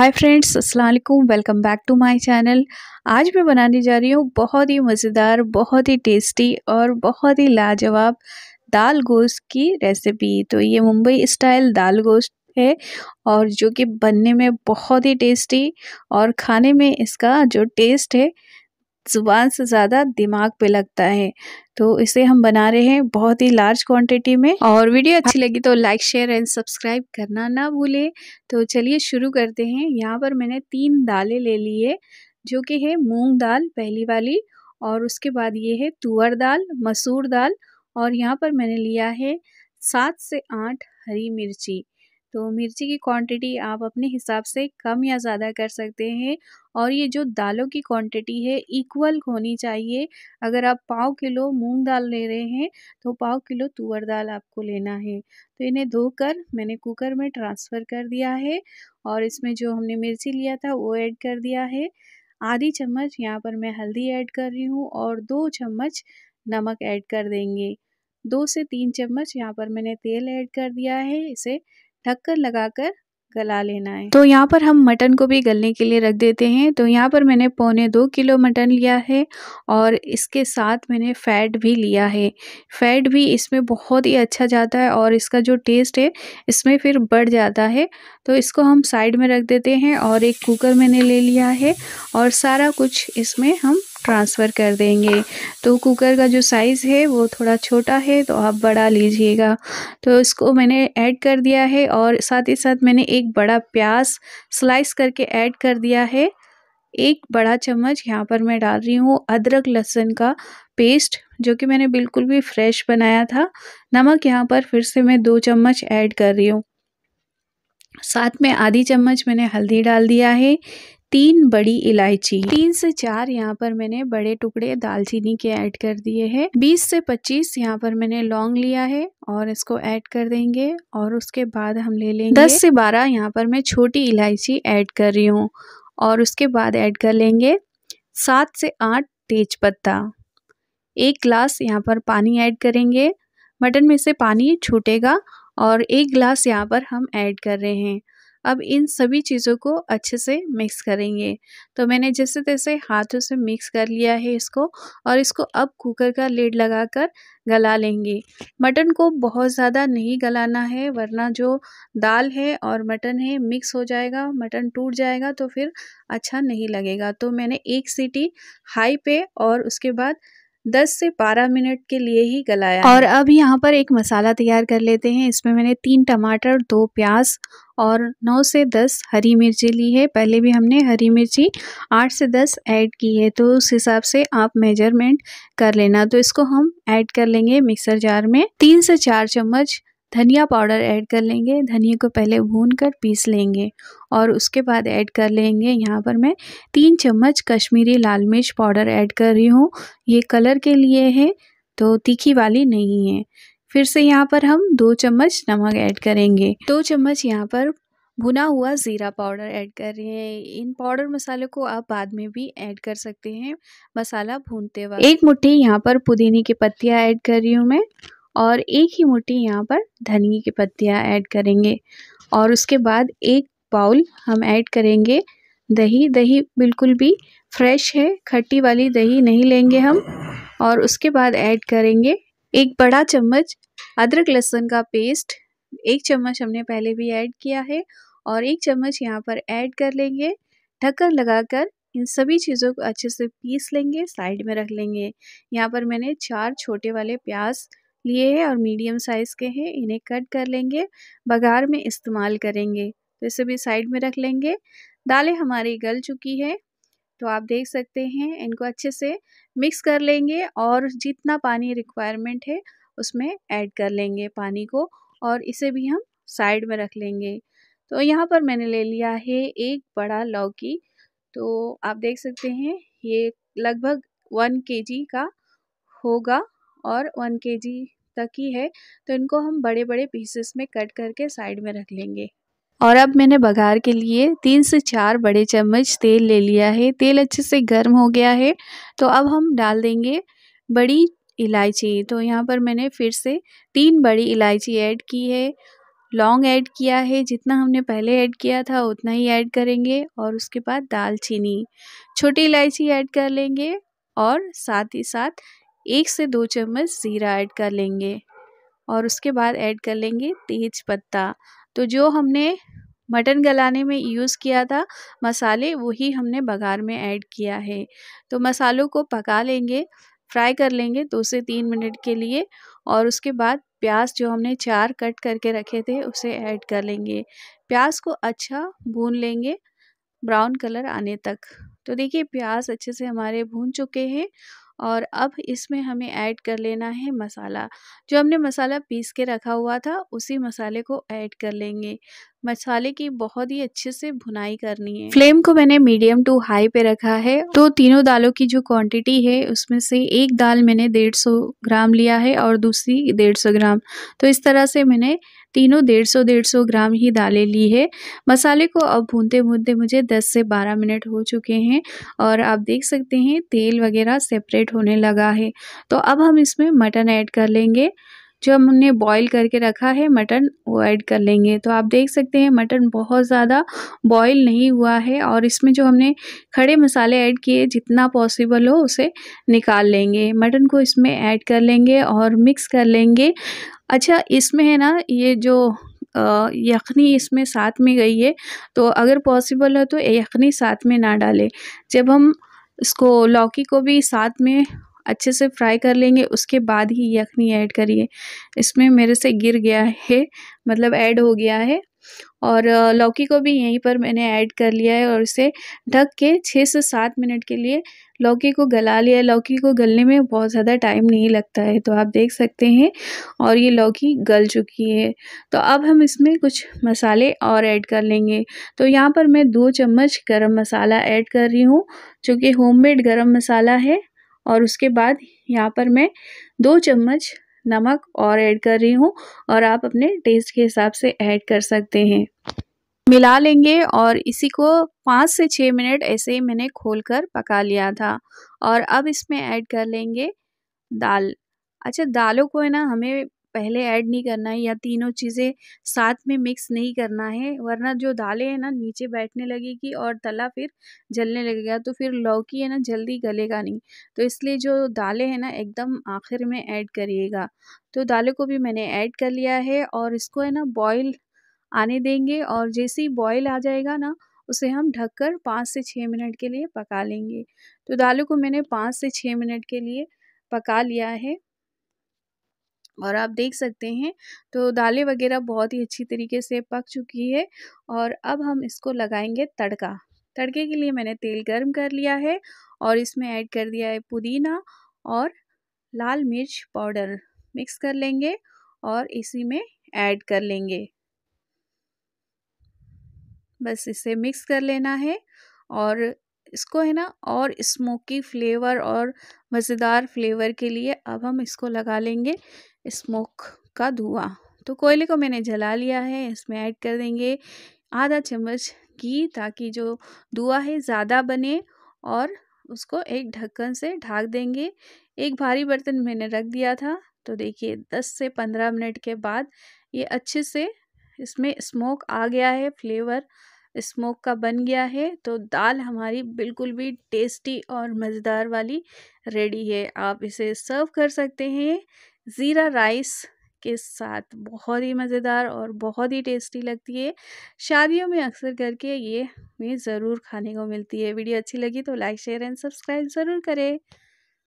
हाय friends अस्सलाम वालेकुम welcome back to my channel आज मैं बनाने जा रही हूँ बहुत ही मज़ेदार बहुत ही टेस्टी और बहुत ही लाजवाब दाल गोश्त की रेसिपी तो ये मुंबई स्टाइल दाल गोश्त है और जो कि बनने में बहुत ही टेस्टी और खाने में इसका जो टेस्ट है ज़ुबान से ज़्यादा दिमाग पे लगता है तो इसे हम बना रहे हैं बहुत ही लार्ज क्वांटिटी में और वीडियो अच्छी लगी तो लाइक शेयर एंड सब्सक्राइब करना ना भूले तो चलिए शुरू करते हैं यहाँ पर मैंने तीन दालें ले ली है जो कि है मूंग दाल पहली वाली और उसके बाद ये है तुअर दाल मसूर दाल और यहाँ पर मैंने लिया है सात से आठ हरी मिर्ची तो मिर्ची की क्वांटिटी आप अपने हिसाब से कम या ज़्यादा कर सकते हैं और ये जो दालों की क्वांटिटी है इक्वल होनी चाहिए अगर आप पाव किलो मूंग दाल ले रहे हैं तो पाव किलो तुअर दाल आपको लेना है तो इन्हें धोकर मैंने कुकर में ट्रांसफ़र कर दिया है और इसमें जो हमने मिर्ची लिया था वो ऐड कर दिया है आधी चम्मच यहाँ पर मैं हल्दी ऐड कर रही हूँ और दो चम्मच नमक ऐड कर देंगे दो से तीन चम्मच यहाँ पर मैंने तेल ऐड कर दिया है इसे ढक्कन लगाकर गला लेना है तो यहाँ पर हम मटन को भी गलने के लिए रख देते हैं तो यहाँ पर मैंने पौने दो किलो मटन लिया है और इसके साथ मैंने फ़ैट भी लिया है फ़ैट भी इसमें बहुत ही अच्छा जाता है और इसका जो टेस्ट है इसमें फिर बढ़ जाता है तो इसको हम साइड में रख देते हैं और एक कुकर मैंने ले लिया है और सारा कुछ इसमें हम ट्रांसफ़र कर देंगे तो कुकर का जो साइज़ है वो थोड़ा छोटा है तो आप बड़ा लीजिएगा तो इसको मैंने ऐड कर दिया है और साथ ही साथ मैंने एक बड़ा प्याज स्लाइस करके ऐड कर दिया है एक बड़ा चम्मच यहाँ पर मैं डाल रही हूँ अदरक लहसुन का पेस्ट जो कि मैंने बिल्कुल भी फ्रेश बनाया था नमक यहाँ पर फिर से मैं दो चम्मच ऐड कर रही हूँ साथ में आधी चम्मच मैंने हल्दी डाल दिया है तीन बड़ी इलायची तीन से चार यहाँ पर मैंने बड़े टुकड़े दालचीनी के ऐड कर दिए हैं बीस से पच्चीस यहाँ पर मैंने लौंग लिया है और इसको ऐड कर देंगे और उसके बाद हम ले लेंगे दस से बारह यहाँ पर मैं छोटी इलायची ऐड कर रही हूँ और उसके बाद ऐड कर लेंगे सात से आठ तेज पत्ता एक ग्लास यहाँ पर पानी ऐड करेंगे मटन में से पानी छूटेगा और एक ग्लास यहाँ पर हम ऐड कर रहे हैं अब इन सभी चीज़ों को अच्छे से मिक्स करेंगे तो मैंने जैसे तैसे हाथों से मिक्स कर लिया है इसको और इसको अब कुकर का लेड लगाकर गला लेंगे मटन को बहुत ज़्यादा नहीं गलाना है वरना जो दाल है और मटन है मिक्स हो जाएगा मटन टूट जाएगा तो फिर अच्छा नहीं लगेगा तो मैंने एक सीटी हाई पे और उसके बाद 10 से 12 मिनट के लिए ही गलाया और अब यहाँ पर एक मसाला तैयार कर लेते हैं इसमें मैंने तीन टमाटर दो प्याज और 9 से 10 हरी मिर्ची ली है पहले भी हमने हरी मिर्ची 8 से 10 ऐड की है तो उस हिसाब से आप मेजरमेंट कर लेना तो इसको हम ऐड कर लेंगे मिक्सर जार में तीन से चार चम्मच धनिया पाउडर ऐड कर लेंगे धनिया को पहले भून कर पीस लेंगे और उसके बाद ऐड कर लेंगे यहाँ पर मैं तीन चम्मच कश्मीरी लाल मिर्च पाउडर ऐड कर रही हूँ ये कलर के लिए है तो तीखी वाली नहीं है फिर से यहाँ पर हम दो चम्मच नमक ऐड करेंगे दो चम्मच यहाँ पर भुना हुआ ज़ीरा पाउडर ऐड कर रहे हैं इन पाउडर मसाले को आप बाद में भी ऐड कर सकते हैं मसाला भूनते वक्त एक मुट्ठी यहाँ पर पुदीने की पत्तियाँ ऐड कर रही हूँ मैं और एक ही मुट्ठी यहाँ पर धनिए की पत्तियाँ ऐड करेंगे और उसके बाद एक बाउल हम ऐड करेंगे दही दही बिल्कुल भी फ्रेश है खट्टी वाली दही नहीं लेंगे हम और उसके बाद ऐड करेंगे एक बड़ा चम्मच अदरक लहसुन का पेस्ट एक चम्मच हमने पहले भी ऐड किया है और एक चम्मच यहाँ पर ऐड कर लेंगे ढक्कन लगाकर इन सभी चीज़ों को अच्छे से पीस लेंगे साइड में रख लेंगे यहाँ पर मैंने चार छोटे वाले प्याज लिए हैं और मीडियम साइज़ के हैं इन्हें कट कर लेंगे बघार में इस्तेमाल करेंगे तो इसे भी साइड में रख लेंगे दालें हमारी गल चुकी है तो आप देख सकते हैं इनको अच्छे से मिक्स कर लेंगे और जितना पानी रिक्वायरमेंट है उसमें ऐड कर लेंगे पानी को और इसे भी हम साइड में रख लेंगे तो यहाँ पर मैंने ले लिया है एक बड़ा लौकी तो आप देख सकते हैं ये लगभग वन केजी का होगा और वन के जी तक ही है तो इनको हम बड़े बड़े पीसेस में कट करके साइड में रख लेंगे और अब मैंने बघार के लिए तीन से चार बड़े चम्मच तेल ले लिया है तेल अच्छे से गर्म हो गया है तो अब हम डाल देंगे बड़ी इलायची तो यहाँ पर मैंने फिर से तीन बड़ी इलायची ऐड की है लौंग ऐड किया है जितना हमने पहले ऐड किया था उतना ही ऐड करेंगे और उसके बाद दालचीनी छोटी इलायची ऐड कर लेंगे और साथ ही साथ एक से दो चम्मच ज़ीरा ऐड कर लेंगे और उसके बाद ऐड कर लेंगे तेज पत्ता तो जो हमने मटन गलाने में यूज़ किया था मसाले वही हमने बघार में ऐड किया है तो मसालों को पका लेंगे फ्राई कर लेंगे दो से तीन मिनट के लिए और उसके बाद प्याज जो हमने चार कट करके रखे थे उसे ऐड कर लेंगे प्याज को अच्छा भून लेंगे ब्राउन कलर आने तक तो देखिए प्याज अच्छे से हमारे भून चुके हैं और अब इसमें हमें ऐड कर लेना है मसाला जो हमने मसाला पीस के रखा हुआ था उसी मसाले को ऐड कर लेंगे मसाले की बहुत ही अच्छे से भुनाई करनी है फ्लेम को मैंने मीडियम टू हाई पे रखा है तो तीनों दालों की जो क्वांटिटी है उसमें से एक दाल मैंने 150 ग्राम लिया है और दूसरी 150 ग्राम तो इस तरह से मैंने तीनों डेढ़ सौ डेढ़ सौ ग्राम ही दालें ली है मसाले को अब भूनते भूनते मुझे 10 से 12 मिनट हो चुके हैं और आप देख सकते हैं तेल वगैरह सेपरेट होने लगा है तो अब हम इसमें मटन ऐड कर लेंगे जो हमने बॉईल करके रखा है मटन वो ऐड कर लेंगे तो आप देख सकते हैं मटन बहुत ज़्यादा बॉईल नहीं हुआ है और इसमें जो हमने खड़े मसाले ऐड किए जितना पॉसिबल हो उसे निकाल लेंगे मटन को इसमें ऐड कर लेंगे और मिक्स कर लेंगे अच्छा इसमें है ना ये जो यखनी इसमें साथ में गई है तो अगर पॉसिबल हो तो यखनी साथ में ना डालें जब हम इसको लौकी को भी साथ में अच्छे से फ्राई कर लेंगे उसके बाद ही यखनी ऐड करिए इसमें मेरे से गिर गया है मतलब ऐड हो गया है और लौकी को भी यहीं पर मैंने ऐड कर लिया है और इसे ढक के छः से सात मिनट के लिए लौकी को गला लिया लौकी को गलने में बहुत ज़्यादा टाइम नहीं लगता है तो आप देख सकते हैं और ये लौकी गल चुकी है तो अब हम इसमें कुछ मसाले और ऐड कर लेंगे तो यहाँ पर मैं दो चम्मच गरम मसाला ऐड कर रही हूँ जो कि होममेड गरम मसाला है और उसके बाद यहाँ पर मैं दो चम्मच नमक और ऐड कर रही हूँ और आप अपने टेस्ट के हिसाब से ऐड कर सकते हैं मिला लेंगे और इसी को पाँच से छः मिनट ऐसे ही मैंने खोल कर पका लिया था और अब इसमें ऐड कर लेंगे दाल अच्छा दालों को है ना हमें पहले ऐड नहीं करना है या तीनों चीज़ें साथ में मिक्स नहीं करना है वरना जो दालें हैं ना नीचे बैठने लगेगी और तला फिर जलने लगेगा तो फिर लौकी है ना जल्दी गलेगा नहीं तो इसलिए जो दालें हैं ना एकदम आखिर में ऐड करिएगा तो दालों को भी मैंने ऐड कर लिया है और इसको है ना बॉयल आने देंगे और जैसे ही बॉयल आ जाएगा ना उसे हम ढककर पाँच से छः मिनट के लिए पका लेंगे तो दालों को मैंने पाँच से छः मिनट के लिए पका लिया है और आप देख सकते हैं तो दालें वगैरह बहुत ही अच्छी तरीके से पक चुकी है और अब हम इसको लगाएंगे तड़का तड़के के लिए मैंने तेल गर्म कर लिया है और इसमें ऐड कर दिया है पुदीना और लाल मिर्च पाउडर मिक्स कर लेंगे और इसी में ऐड कर लेंगे बस इसे मिक्स कर लेना है और इसको है ना और स्मोकी फ्लेवर और मज़ेदार फ्लेवर के लिए अब हम इसको लगा लेंगे स्मोक का धुआं तो कोयले को मैंने जला लिया है इसमें ऐड कर देंगे आधा चम्मच घी ताकि जो धुआं है ज़्यादा बने और उसको एक ढक्कन से ढाक देंगे एक भारी बर्तन मैंने रख दिया था तो देखिए 10 से 15 मिनट के बाद ये अच्छे से इसमें स्मोक आ गया है फ्लेवर स्मोक का बन गया है तो दाल हमारी बिल्कुल भी टेस्टी और मज़ेदार वाली रेडी है आप इसे सर्व कर सकते हैं ज़ीरा राइस के साथ बहुत ही मज़ेदार और बहुत ही टेस्टी लगती है शादियों में अक्सर करके ये हमें ज़रूर खाने को मिलती है वीडियो अच्छी लगी तो लाइक शेयर एंड सब्सक्राइब ज़रूर करें